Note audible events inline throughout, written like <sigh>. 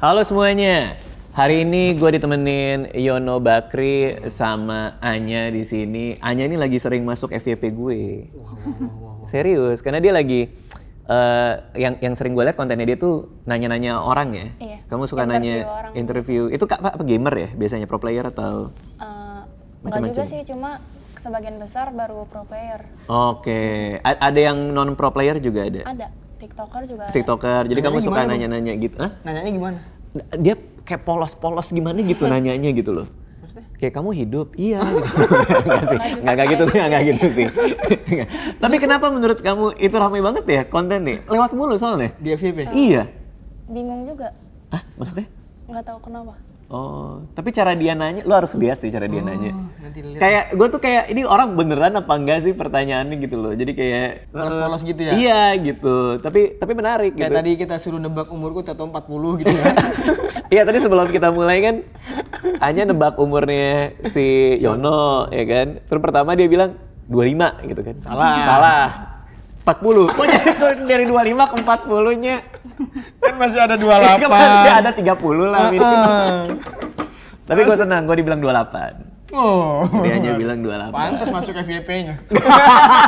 Halo semuanya. Hari ini gue ditemenin Yono Bakri sama Anya di sini. Anya ini lagi sering masuk FYP gue. Serius, karena dia lagi uh, yang yang sering gue lihat kontennya dia tuh nanya-nanya orang ya. Iya. Kamu suka interview nanya orang. interview. Itu kak apa gamer ya biasanya pro player atau uh, eh, macam juga sih, cuma sebagian besar baru pro player. Oke, okay. ada yang non pro player juga ada. Ada tiktoker juga tiktoker jadi nanyanya kamu suka nanya-nanya gitu Hah? nanyanya gimana dia kayak polos-polos gimana gitu <laughs> nanyanya gitu loh Maksudnya? kayak kamu hidup iya gitu. <laughs> nggak sih nggak gitu sih, nggak gitu sih <laughs> tapi kenapa menurut kamu itu ramai banget ya konten nih lewat mulu soalnya di FYP iya bingung juga ah maksudnya nggak tahu kenapa Oh, tapi cara dia nanya, lo harus lihat sih cara dia oh, nanya. Kayak gue tuh kayak ini orang beneran apa enggak sih pertanyaannya gitu loh. Jadi kayak polos-polos gitu ya. Iya gitu. Tapi tapi menarik. Kayak gitu. tadi kita suruh nebak umurku tato 40 gitu ya. <laughs> Iya tadi sebelum kita mulai kan hanya nebak umurnya si Yono ya kan. Terus pertama dia bilang 25 gitu kan. Salah. Salah. 40. Pokoknya dari 25 ke 40-nya masih ada 28. <laughs> masih ada 30 lah. Uh -uh. Tapi gue senang, gue dibilang 28. Oh. Dia hanya bilang 28. Pantas masuk FYP-nya.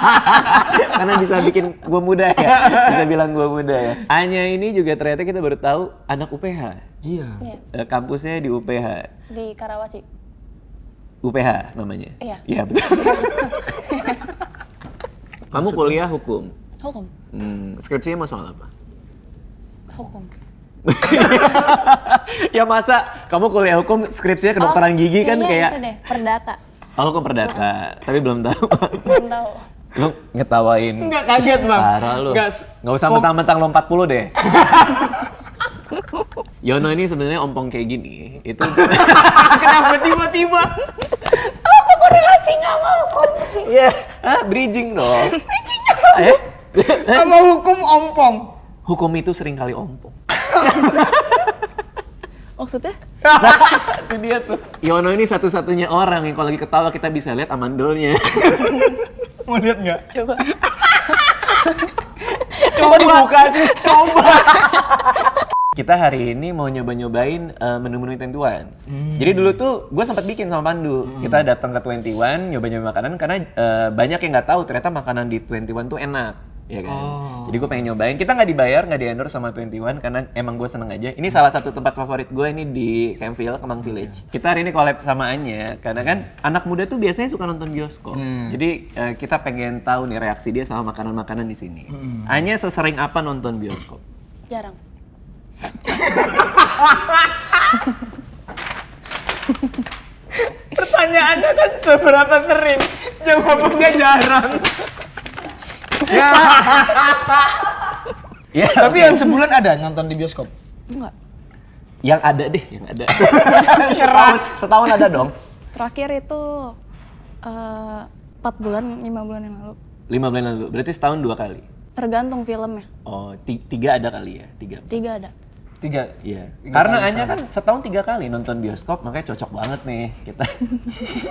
<laughs> Karena bisa bikin gue muda ya. Bisa bilang gue muda ya. Hanya ini juga ternyata kita baru tahu anak UPH. Iya. Yeah. Iya. Kampusnya di UPH. Di Karawaci. UPH namanya. Iya. Iya betul. <laughs> Kamu kuliah hukum. Hukum. Hmm, skripsinya mau apa? Hukum. <laughs> ya masa kamu kuliah hukum skripsinya kedokteran oh, gigi kan iya, kayak itu deh, perdata. Oh, hukum perdata, tapi belum tahu. belum tahu. Lu ngetawain. Enggak kaget, Bang. Parah lu. Enggak usah mentang-mentang lo 40 deh. <laughs> Yono ini sebenarnya ompong kayak gini. Itu <laughs> kenapa tiba-tiba? Apa korelasinya sama hukum? Iya, yeah. ah, bridging dong. Bridging. Eh? Sama hukum ompong hukum itu sering kali ompong. <laughs> Maksudnya? <laughs> itu dia tuh. Yono ini satu-satunya orang yang kalau lagi ketawa kita bisa lihat amandelnya. <laughs> Mau lihat nggak? Coba. coba dibuka sih, coba. kita hari ini mau nyoba-nyobain uh, menu-menu Twenty Hmm. Jadi dulu tuh gue sempat bikin sama Pandu. Hmm. Kita datang ke Twenty One, nyoba-nyoba makanan karena uh, banyak yang nggak tahu ternyata makanan di Twenty One tuh enak ya kan. Oh. Jadi gue pengen nyobain. Kita nggak dibayar, nggak diendor sama 21 karena emang gue seneng aja. Ini salah satu tempat favorit gue ini di Campville, Kemang Village. Kita hari ini collab sama Anya karena kan anak muda tuh biasanya suka nonton bioskop. Hmm. Jadi uh, kita pengen tahu nih reaksi dia sama makanan-makanan di sini. Hmm. Anya sesering apa nonton bioskop? Jarang. Pertanyaannya kan seberapa sering? Jawabannya jarang ya. <laughs> ya. Tapi yang sebulan ada nonton di bioskop? Enggak. Yang ada deh, yang ada. <laughs> setahun, setahun ada dong. Terakhir itu eh, empat uh, bulan, lima bulan yang lalu. Lima bulan yang lalu, berarti setahun dua kali? Tergantung filmnya. Oh, tiga ada kali ya? Tiga. Tiga ada. Tiga. Iya. Tiga Karena Anya kan setahun tiga kali nonton bioskop, makanya cocok banget nih kita.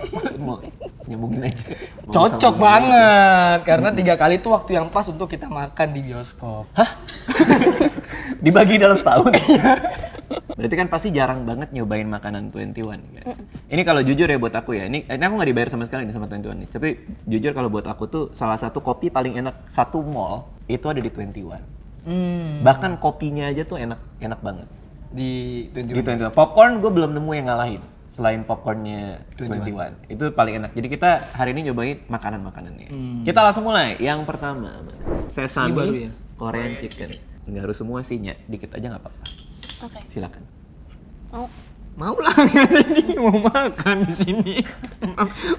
<laughs> mau nyambungin aja. Mau cocok banget. Karena tiga kali itu waktu yang pas untuk kita makan di bioskop. Hah? <laughs> Dibagi dalam setahun. Berarti kan pasti jarang banget nyobain makanan 21 kan. Ini kalau jujur ya buat aku ya. Ini, ini aku nggak dibayar sama sekali nih sama Twenty One. Tapi jujur kalau buat aku tuh salah satu kopi paling enak satu mall itu ada di Twenty One. Hmm. Bahkan kopinya aja tuh enak enak banget. Di 21. Di 21. Popcorn gue belum nemu yang ngalahin selain popcornnya 21. 21. Itu paling enak. Jadi kita hari ini nyobain makanan-makanannya. Hmm. Kita langsung mulai. Yang pertama, sesame baru ya? Korean, chicken. Gak harus semua sih, nyak. Dikit aja nggak apa-apa. Oke. Okay. Silakan. Mau. Mau lah tadi <laughs> mau makan di sini. <laughs>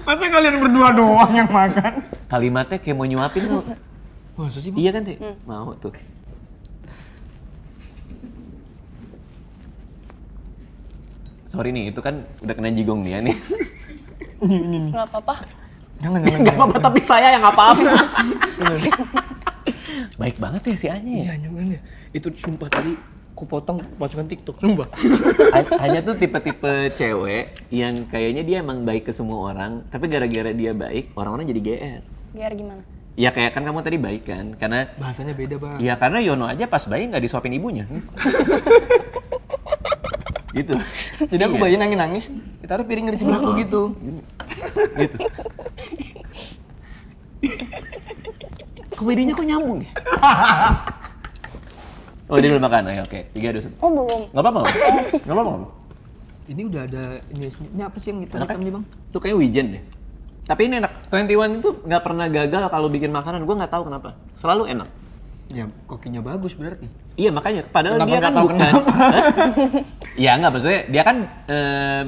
Masa kalian berdua doang yang makan? Kalimatnya kayak mau nyuapin tuh. Masa sih, Iya kan, Teh? Hmm. Mau tuh. sorry nih itu kan udah kena jigong nih ya kenapa nih nggak apa-apa jangan <laughs> jangan nggak apa-apa tapi saya yang apa-apa baik banget ya si Anya ya iya nyaman ya itu sumpah tadi ku potong pasukan TikTok sumpah hanya <laughs> tuh tipe-tipe cewek yang kayaknya dia emang baik ke semua orang tapi gara-gara dia baik orang-orang jadi GR GR gimana Ya kayak kan kamu tadi baik kan, karena bahasanya beda banget. Ya karena Yono aja pas baik nggak disuapin ibunya. <laughs> gitu jadi aku iya. bayi nangis nangis kita harus piring di sebelahku oh. gitu gitu komedinya kok nyambung ya oh dia belum makan oke tiga dua satu oh belum <laughs> nggak apa-apa nggak apa-apa ini udah ada ini, ini apa sih yang gitu enak nih bang itu kayak wijen deh tapi ini enak 21 itu nggak pernah gagal kalau bikin makanan gue nggak tahu kenapa selalu enak ya kokinya bagus berarti iya makanya padahal kenapa dia kan bukan <laughs> Ya nggak maksudnya dia kan e,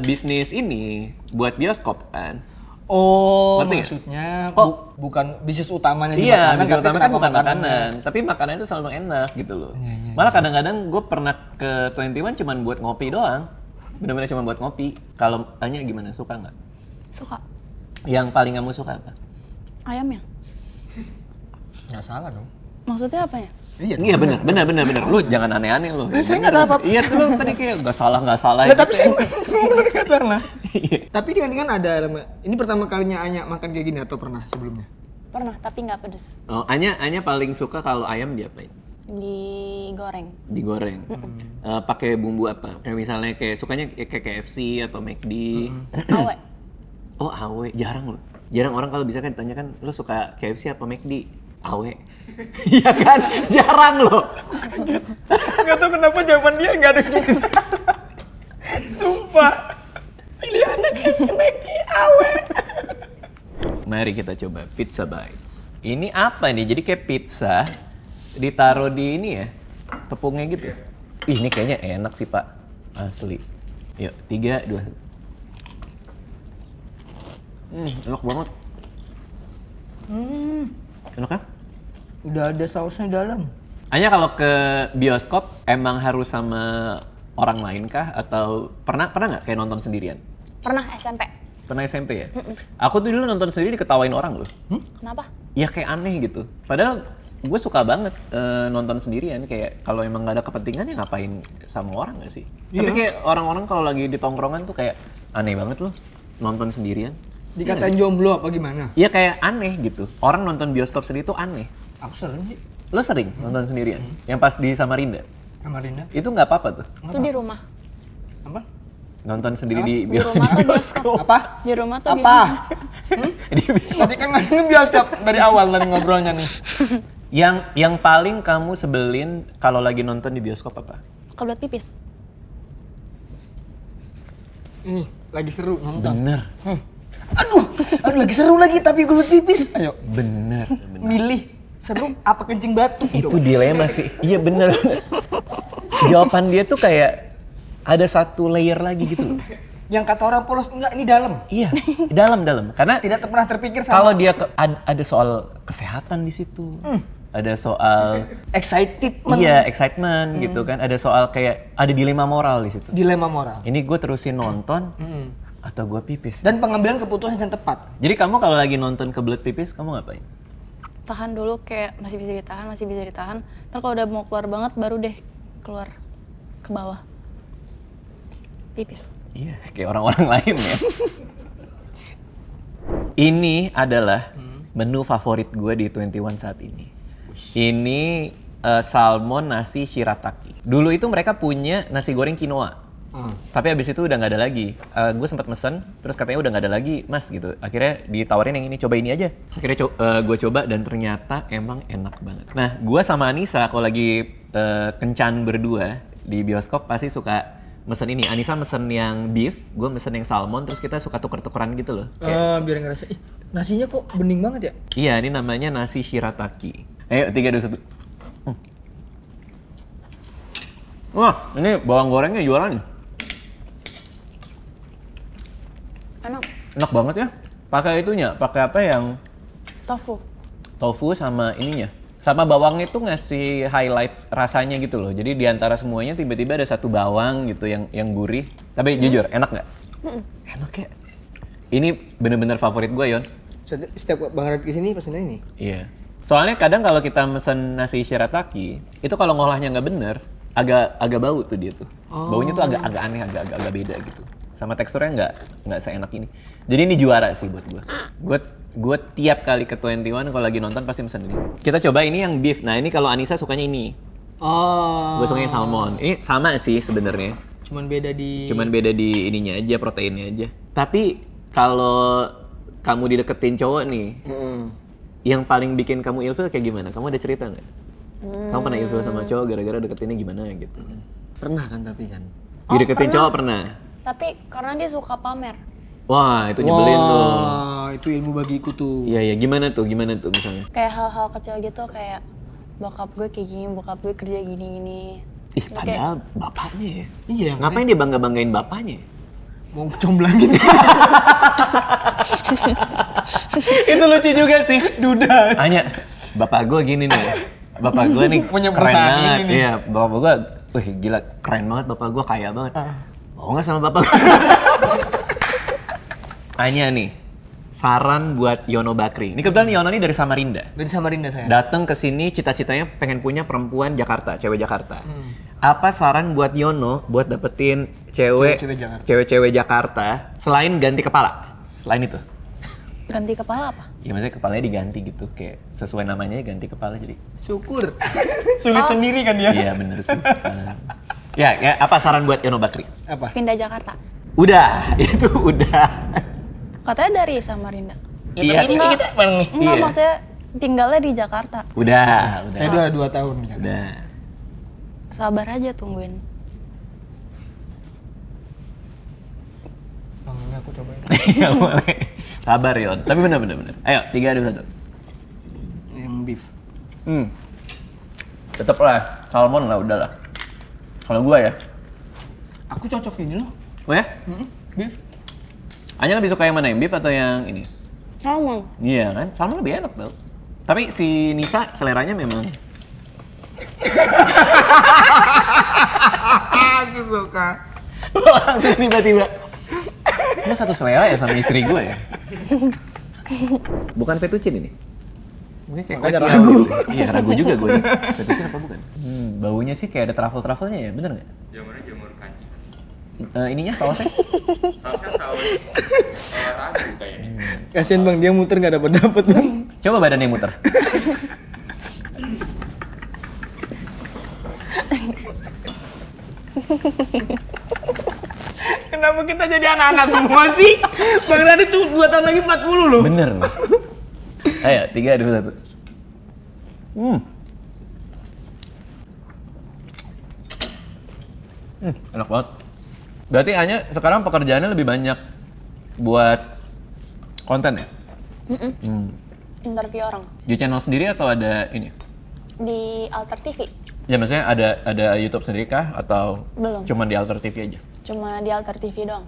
bisnis ini buat bioskop kan. Oh, Ngerti maksudnya kok bu bukan bisnis utamanya di iya, makanan, bisnis utamanya kan bukan makanan, makanan tapi makanan itu selalu enak gitu loh. ya, ya, Malah iya. kadang-kadang gue pernah ke Twenty One cuma buat ngopi doang, benar-benar cuma buat ngopi. Kalau tanya gimana suka nggak? Suka. Yang paling kamu suka apa? Ayamnya. Nggak salah dong. Maksudnya apa ya? Iya, iya benar, benar, benar, benar. Lu jangan aneh-aneh lu. Nah, saya nggak ada apa-apa. Iya, lu tadi kayak nggak salah, nggak salah. Nah, tapi saya <laughs> nggak salah. Iya. tapi dengan kan ada elemen. Ini pertama kalinya Anya makan kayak gini atau pernah sebelumnya? Pernah, tapi nggak pedes. Oh, Anya, Anya paling suka kalau ayam diapain? Digoreng. Digoreng. Mm Uh, pakai bumbu apa? Kayak misalnya kayak sukanya kayak KFC atau McD. Mm awe. Oh, awe. Jarang loh. Jarang orang kalau bisa kan ditanyakan, lo suka KFC apa McD? awe Iya kan? Jarang loh. Nggak tahu kenapa jawaban dia nggak ada Sumpah. Pilihannya Kacimeki awe. Mari kita coba pizza bites. Ini apa nih? Jadi kayak pizza ditaruh di ini ya, tepungnya gitu. Ya? Ih, ini kayaknya enak sih pak, asli. Yuk, tiga, dua. Hmm, enak banget. Hmm. Enak kan? Udah ada sausnya dalam. Hanya kalau ke bioskop emang harus sama orang lain kah atau pernah pernah nggak kayak nonton sendirian? Pernah SMP. Pernah SMP ya? Mm -mm. Aku tuh dulu nonton sendiri diketawain orang loh. Hmm? Kenapa? Ya kayak aneh gitu. Padahal gue suka banget e, nonton sendirian kayak kalau emang nggak ada kepentingan ya ngapain sama orang gak sih yeah. tapi iya. kayak orang-orang kalau lagi di tongkrongan tuh kayak aneh banget loh nonton sendirian iya dikatain ya, jomblo apa gimana? Iya kayak aneh gitu. Orang nonton bioskop sendiri tuh aneh. Aku sering sih. Lo sering hmm. nonton sendirian? Hmm. Yang pas di Samarinda? Samarinda. Itu nggak apa-apa tuh? Itu di rumah. Apa? Nonton sendiri apa? di, di rumah di bioskop? <laughs> Apa? Di rumah tuh? apa? Hmm? <laughs> Tadi kan ngasih bioskop dari awal dari ngobrolnya nih. <laughs> yang yang paling kamu sebelin kalau lagi nonton di bioskop apa? Kebelet pipis. Ini lagi seru nonton. Bener. Hmm. Aduh, aduh lagi seru lagi tapi kebelet pipis. Ayo. bener. Milih seru apa kencing batu? Itu dong. dilema sih. Iya bener. Jawaban dia tuh kayak ada satu layer lagi gitu loh. Yang kata orang polos enggak ini dalam. Iya, dalam dalam. Karena tidak pernah terpikir sama. Kalau dia ke, ad, ada soal kesehatan di situ. hmm. Ada soal excited Iya, excitement hmm. gitu kan. Ada soal kayak ada dilema moral di situ. Dilema moral. Ini gue terusin nonton. hmm. Atau gue pipis. Dan pengambilan keputusan yang tepat. Jadi kamu kalau lagi nonton kebelet pipis, kamu ngapain? tahan dulu kayak masih bisa ditahan masih bisa ditahan ntar kalau udah mau keluar banget baru deh keluar ke bawah pipis iya kayak orang-orang <laughs> lain ya ini adalah hmm. menu favorit gue di 21 saat ini ini uh, salmon nasi shirataki dulu itu mereka punya nasi goreng quinoa Hmm. Tapi abis itu udah nggak ada lagi. Uh, eh, gue sempat mesen, terus katanya udah nggak ada lagi, mas gitu. Akhirnya ditawarin yang ini, coba ini aja. Akhirnya co uh, eh, gue coba dan ternyata emang enak banget. Nah, gue sama Anissa kalau lagi uh, kencan berdua di bioskop pasti suka mesen ini. Anissa mesen yang beef, gue mesen yang salmon, terus kita suka tuker-tukeran gitu loh. Kayak, uh, biar ngerasa, ih nasinya kok bening banget ya? Iya, ini namanya nasi shirataki. Ayo, tiga, dua, satu. Hmm. Wah, ini bawang gorengnya jualan. Enak. Enak banget ya. Pakai itunya, pakai apa yang? Tofu. Tofu sama ininya. Sama bawang itu ngasih highlight rasanya gitu loh. Jadi diantara semuanya tiba-tiba ada satu bawang gitu yang yang gurih. Tapi hmm. jujur, enak nggak? Hmm. Enak ya. Ini bener-bener favorit gue, Yon. Setiap Bang Radit kesini pesen ini? Iya. Yeah. Soalnya kadang kalau kita mesen nasi shirataki, itu kalau ngolahnya nggak bener, agak agak bau tuh dia tuh. Oh. Baunya tuh agak oh. agak aneh, agak agak, agak beda gitu sama teksturnya nggak nggak seenak ini. Jadi ini juara sih buat gue. Gue gue tiap kali ke 21 kalau lagi nonton pasti pesan ini. Kita coba ini yang beef. Nah ini kalau Anissa sukanya ini. Oh. Gue sukanya salmon. Ini sama sih sebenarnya. Cuman beda di. Cuman beda di ininya aja proteinnya aja. Tapi kalau kamu dideketin cowok nih, mm. yang paling bikin kamu ilfil kayak gimana? Kamu ada cerita nggak? Mm. Kamu pernah ilfil sama mm. cowok gara-gara deketinnya gimana gitu? Pernah kan tapi kan. Oh, dideketin cowok pernah tapi karena dia suka pamer. Wah, itu nyebelin Wah, itu ilmu bagiku tuh. Iya, iya. Gimana tuh? Gimana tuh misalnya? Kayak hal-hal kecil gitu kayak bokap gue kayak gini, bokap gue kerja gini-gini. Ih, padahal kayak... bapaknya ya. Iya. Ngapain dia bangga-banggain bapaknya? Mau comblangin. <laughs> itu lucu juga sih. Duda. Hanya bapak gue gini nih. Bapak gue nih <laughs> Punya keren banget. Iya, bapak gue, wih gila keren banget bapak gue kaya banget. Uh mau nggak sama bapak <laughs> tanya nih saran buat Yono Bakri. Ini kebetulan Yono ini dari Samarinda. Dari Samarinda saya. Datang ke sini cita-citanya pengen punya perempuan Jakarta, cewek Jakarta. Hmm. Apa saran buat Yono buat dapetin cewek cewek-cewek Jakarta. cewek Jakarta selain ganti kepala? Selain itu. Ganti kepala apa? Ya maksudnya kepalanya diganti gitu kayak sesuai namanya ganti kepala jadi. Syukur. <laughs> Sulit oh. sendiri kan ya? <laughs> Iya bener sih. Nah. Ya, ya, apa saran buat Yono Bakri? Apa? Pindah Jakarta. Udah, <laughs> itu udah. Katanya dari Samarinda. Ya, iya. tapi iya. ini kita bareng nih. Enggak, iya. maksudnya tinggalnya di Jakarta. Udah, udah. Saya udah dua tahun di Jakarta. Udah. Sabar aja tungguin. Bang, ini aku cobain. <laughs> Iya boleh. Sabar Yon. Tapi benar benar benar. Ayo, tiga dua satu. Yang beef. Hmm. Tetap lah, salmon lah udahlah. Kalau gue ya, aku cocok ini loh. Oh ya? Mm hmm beef. Anya lebih suka yang mana, yang beef atau yang ini? Salmon. Iya kan? Salmon lebih enak tuh. Tapi si Nisa seleranya memang... <laughs> aku suka. Langsung tiba-tiba. Lo satu selera ya sama istri gue ya? <laughs> Bukan fettuccine ini? Mungkin kayak Makanya ragu. iya, ragu juga gue. <laughs> Saya pikir apa bukan? Hmm, baunya sih kayak ada travel-travelnya ya, bener nggak? Jamurnya jamur Eh Uh, ininya sausnya? sausnya saus ragu kayaknya. Hmm. Kasian bang, dia muter nggak dapat dapat bang. Coba badannya muter. Kenapa kita jadi anak-anak semua sih? Bang Radit tuh 2 tahun lagi 40 loh. Bener. Ayo, tiga, dua, satu. Hmm. Hmm, enak banget. Berarti hanya sekarang pekerjaannya lebih banyak buat konten ya? Mm -mm. Hmm. Interview orang. Di channel sendiri atau ada ini? Di Alter TV. Ya maksudnya ada ada YouTube sendiri kah atau Belum. cuma di Alter TV aja? Cuma di Alter TV doang.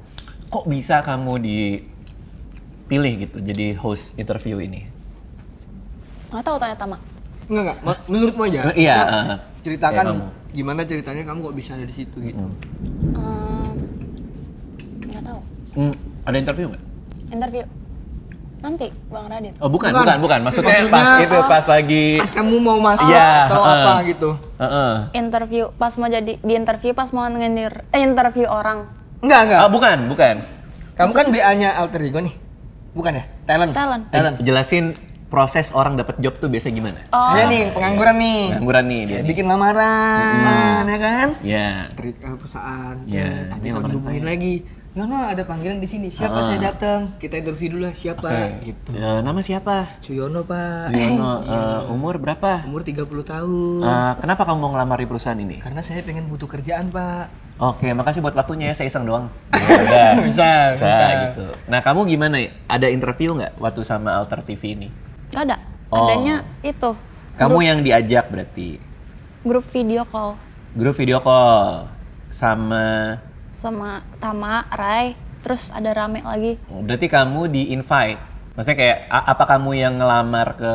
Kok bisa kamu dipilih gitu jadi host interview ini? Nggak tahu tanya tama. Enggak, enggak. Menurutmu aja. Oh, iya. Nah, uh, ceritakan iya, gimana ceritanya kamu kok bisa ada di situ gitu. Um, nggak tahu. Hmm, ada interview nggak? Interview. Nanti Bang Radit. Oh, bukan, bukan, bukan. bukan. Maksudnya, Maksudnya pas itu pas lagi pas kamu mau masuk ya, atau uh, apa gitu. Uh, uh. Interview pas mau jadi di interview pas mau ngendir eh, interview orang. Enggak, enggak. Oh, bukan, bukan. Kamu kan Maksudnya? kan BA-nya Alter Ego nih. Bukan ya? Talent. Talent. Talent. Jelasin proses orang dapat job tuh biasa gimana? Oh. Saya nih pengangguran iya. nih. Pengangguran nih. dia bikin nih. lamaran, hmm. ya kan? Iya. Yeah. Eh, perusahaan. Iya. Yeah. dihubungin lagi, Yono ya, ada panggilan di sini. Siapa uh. saya ah. datang? Kita interview dulu lah siapa okay. gitu. Uh, nama siapa? Suyono, Pak. Suyono, uh, <laughs> umur berapa? Umur 30 tahun. Uh, kenapa kamu mau ngelamar di perusahaan ini? Karena saya pengen butuh kerjaan, Pak. Oke, okay, makasih buat waktunya ya. Saya iseng doang. <laughs> bisa, bisa, bisa, bisa gitu. gitu. Nah, kamu gimana? Ada interview nggak waktu sama Alter TV ini? Gak ada. Oh. Adanya itu. Kamu grup, yang diajak berarti? Grup video call. Grup video call sama sama Tama, Rai, terus ada Rame lagi. Oh, berarti kamu di invite. Maksudnya kayak apa kamu yang ngelamar ke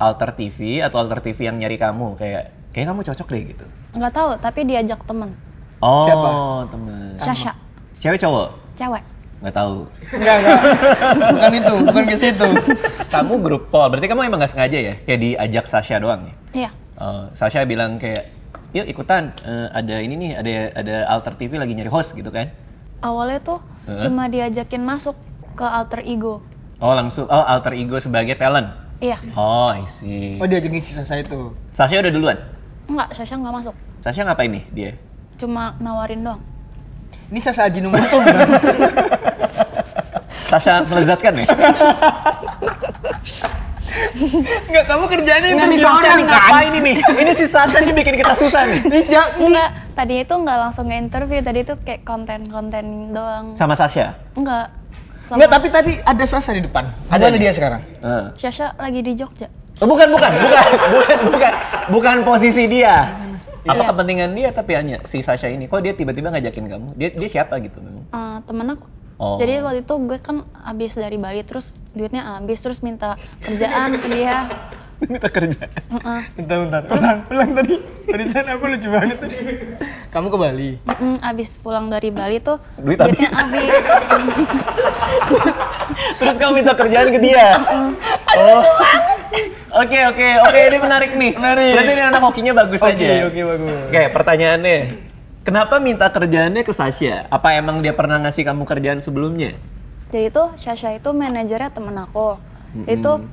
Alter TV atau Alter TV yang nyari kamu kayak kayak kamu cocok deh gitu. Nggak tahu, tapi diajak temen. Oh, siapa? Temen. Sasha. Cewek cowok? Cewek nggak tahu Enggak, enggak. bukan itu bukan ke situ kamu grup Paul berarti kamu emang nggak sengaja ya kayak diajak Sasha doang ya iya uh, Sasha bilang kayak yuk ikutan uh, ada ini nih ada ada alter TV lagi nyari host gitu kan awalnya tuh uh-huh. cuma diajakin masuk ke alter ego oh langsung oh alter ego sebagai talent iya oh I oh diajakin si Sasha itu Sasha udah duluan Enggak, Sasha nggak masuk Sasha ngapain nih dia cuma nawarin doang ini Sasha Ajinomoto <laughs> Sasha melezatkan ya? Enggak, kamu kerjanya ini? nih seorang kan? ngapain ini nih? Ini si Sasha nih bikin kita susah nih. Ini siapa? Enggak, tadi itu enggak langsung nge-interview, tadi itu kayak konten-konten doang. Sama Sasha? Enggak. Sama... Enggak, tapi tadi ada Sasha di depan. Ada Mana dia sekarang? Uh. Sasha lagi di Jogja. Oh, bukan, bukan, bukan, <laughs> bukan, bukan, bukan posisi dia. Apa iya. kepentingan dia tapi hanya si Sasha ini? Kok dia tiba-tiba ngajakin kamu? Dia dia siapa gitu memang? Uh, temen aku Oh. Jadi waktu itu gue kan habis dari Bali terus duitnya habis terus minta kerjaan ke dia. <laughs> minta kerja. Uh -uh. Bentar, bentar. Terus, ulang, ulang tadi. Tadi saya aku lucu banget tadi. Kamu ke Bali? Mm abis pulang dari Bali tuh Duit duitnya habis. <laughs> terus kamu minta kerjaan ke dia? Uh -uh. Oh. Oke oke oke ini menarik nih. Menarik. Berarti ini anak hokinya bagus okay, aja. Oke okay, oke bagus. Oke okay, pertanyaannya Kenapa minta kerjaannya ke Sasha? Apa emang dia pernah ngasih kamu kerjaan sebelumnya? Jadi tuh Sasha itu manajernya temen aku. Mm-hmm. Itu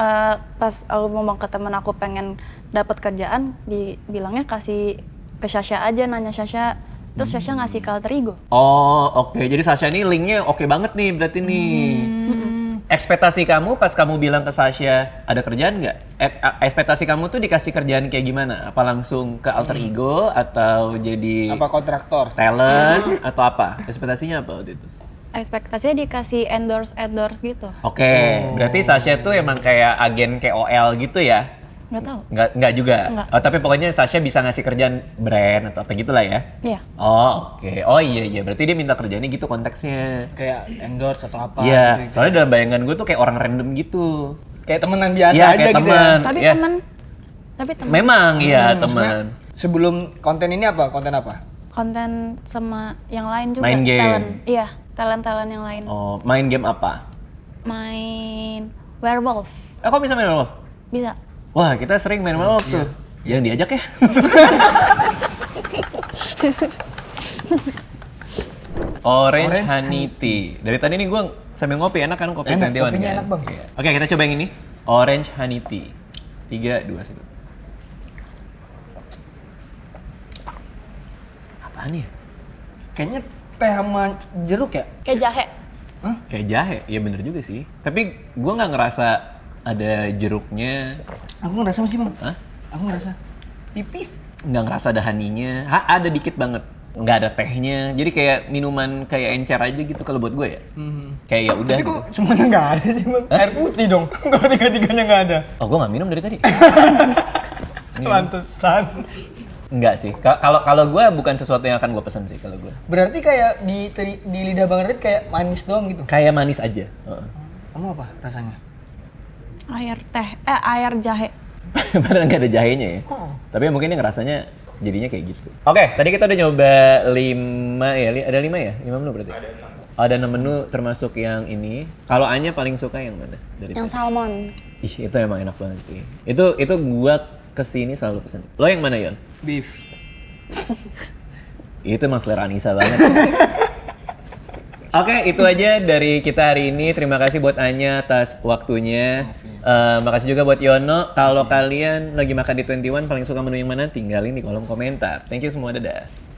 uh, pas aku ngomong ke temen aku pengen dapat kerjaan, dibilangnya kasih ke Sasha aja, nanya Sasha. Terus Sasha ngasih kalterigo. terigu. Oh, oke. Okay. Jadi Sasha ini linknya oke okay banget nih berarti nih. Mm-hmm ekspektasi kamu pas kamu bilang ke Sasha ada kerjaan nggak? Eh, ekspektasi kamu tuh dikasih kerjaan kayak gimana? Apa langsung ke alter hmm. ego atau jadi apa kontraktor? Talent <laughs> atau apa? Ekspektasinya apa waktu itu? Ekspektasinya dikasih endorse endorse gitu. Oke, okay. berarti Sasha tuh emang kayak agen KOL gitu ya? Nggak tahu. Nggak, juga. Enggak. Oh, tapi pokoknya Sasha bisa ngasih kerjaan brand atau apa gitu lah ya. Iya. Oh, oke. Okay. Oh iya iya, berarti dia minta kerjaannya gitu konteksnya. Kayak endorse atau apa. Iya. Gitu, soalnya dalam bayangan gue tuh kayak orang random gitu. Kayak temenan biasa iya, gitu ya, aja kayak gitu. Temen. Ya. Tapi ya. temen. Tapi temen. Memang iya hmm, teman. Sebelum konten ini apa? Konten apa? Konten sama yang lain juga. Main game. Talent. Iya, talent-talent yang lain. Oh, main game apa? Main werewolf. Eh, kok bisa main werewolf? Bisa. Wah, kita sering main malam waktu Iya. Yang diajak ya. <laughs> Orange, Orange honey tea. Dari tadi nih gue sambil ngopi enak kan kopi enak, Tendewan kan? enak bang. Yeah. Oke okay, kita coba yang ini. Orange honey tea. Tiga dua satu. Apaan ya? Kayaknya teh sama jeruk ya? Kayak jahe. Kayak jahe, ya bener juga sih. Tapi gue nggak ngerasa ada jeruknya, Aku ngerasa masih bang. Hah? Aku ngerasa. Tipis. Nggak ngerasa ada haninya. Ha, ada dikit banget. Nggak ada tehnya. Jadi kayak minuman kayak encer aja gitu kalau buat gue ya. Hmm. Kayak ya udah. Tapi kok gitu. semuanya nggak ada sih bang. Hah? Air putih dong. <laughs> kalau tiga-tiganya nggak ada. Oh gue nggak minum dari tadi. Lantesan. <laughs> Iya. Enggak sih. Kalau kalau gue bukan sesuatu yang akan gue pesan sih kalau gue. Berarti kayak di di lidah Bang Rit kayak manis doang gitu. Kayak manis aja. Uh. Kamu apa rasanya? Air teh, eh air jahe. <laughs> Padahal nggak ada jahenya ya. Oh. Tapi mungkin ini ngerasanya jadinya kayak gitu. Oke, okay, tadi kita udah nyoba lima ya, ada lima ya? Lima menu berarti? Ada enam. Ada enam menu termasuk yang ini. Kalau Anya paling suka yang mana? Dari yang tadi? salmon. Ih, itu emang enak banget sih. Itu itu gua kesini selalu pesen. Lo yang mana Yon? Beef. <laughs> itu emang selera Anissa banget. <laughs> Oke, okay, itu aja dari kita hari ini. Terima kasih buat Anya atas waktunya. Makasih. Uh, makasih juga buat Yono. Kalau kalian lagi makan di 21 paling suka menu yang mana? Tinggalin di kolom komentar. Thank you semua, dadah.